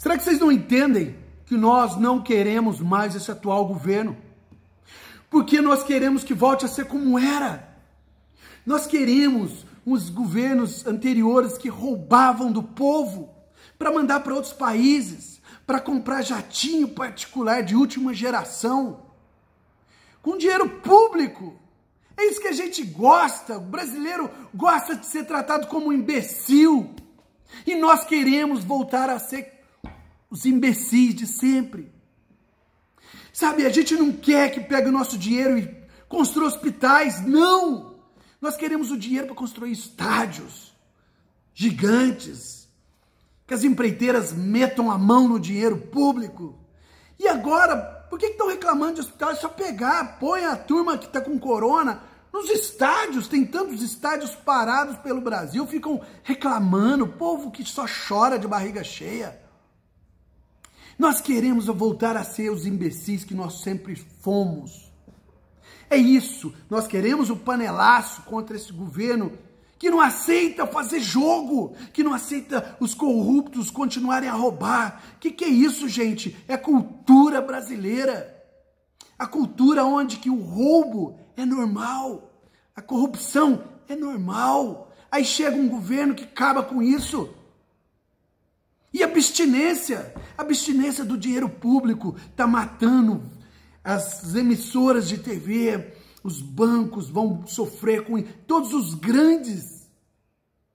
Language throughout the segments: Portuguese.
Será que vocês não entendem que nós não queremos mais esse atual governo? Porque nós queremos que volte a ser como era. Nós queremos os governos anteriores que roubavam do povo para mandar para outros países, para comprar jatinho particular de última geração, com dinheiro público. É isso que a gente gosta. O brasileiro gosta de ser tratado como um imbecil. E nós queremos voltar a ser os imbecis de sempre. Sabe, a gente não quer que pegue o nosso dinheiro e construa hospitais, não! Nós queremos o dinheiro para construir estádios gigantes, que as empreiteiras metam a mão no dinheiro público. E agora, por que estão reclamando de hospital? É só pegar, põe a turma que está com corona nos estádios, tem tantos estádios parados pelo Brasil, ficam reclamando, povo que só chora de barriga cheia. Nós queremos voltar a ser os imbecis que nós sempre fomos. É isso, nós queremos o um panelaço contra esse governo que não aceita fazer jogo, que não aceita os corruptos continuarem a roubar. Que que é isso, gente? É cultura brasileira. A cultura onde que o roubo é normal, a corrupção é normal. Aí chega um governo que acaba com isso. E abstinência? A abstinência do dinheiro público está matando as emissoras de TV, os bancos vão sofrer com todos os grandes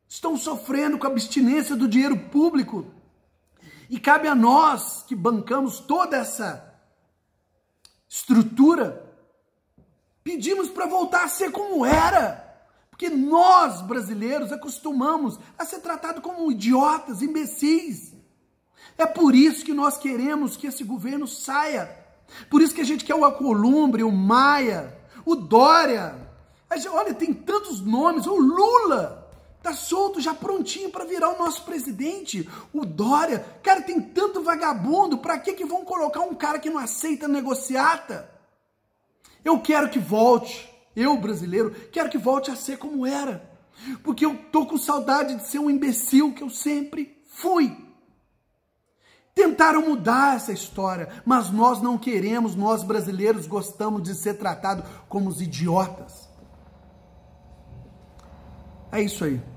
estão sofrendo com a abstinência do dinheiro público. E cabe a nós que bancamos toda essa estrutura pedimos para voltar a ser como era. Porque nós, brasileiros, acostumamos a ser tratados como idiotas, imbecis. É por isso que nós queremos que esse governo saia. Por isso que a gente quer o Acolumbre, o Maia, o Dória. olha, tem tantos nomes. O Lula tá solto, já prontinho para virar o nosso presidente. O Dória. Cara, tem tanto vagabundo. Para que, que vão colocar um cara que não aceita negociata? Eu quero que volte eu brasileiro, quero que volte a ser como era. Porque eu tô com saudade de ser um imbecil que eu sempre fui. Tentaram mudar essa história, mas nós não queremos, nós brasileiros gostamos de ser tratados como os idiotas. É isso aí.